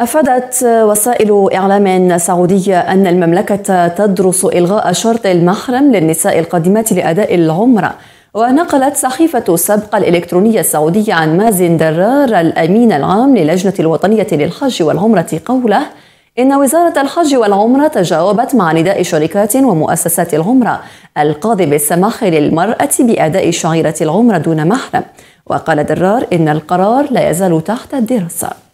أفادت وسائل إعلام سعودية أن المملكة تدرس إلغاء شرط المحرم للنساء القادمات لأداء العمرة ونقلت صحيفة سبق الإلكترونية السعودية عن مازن درار الأمين العام للجنة الوطنية للحج والعمرة قوله إن وزارة الحج والعمرة تجاوبت مع نداء شركات ومؤسسات العمرة القاضي بالسماح للمرأة بأداء شعيرة العمرة دون محرم وقال درار إن القرار لا يزال تحت الدراسة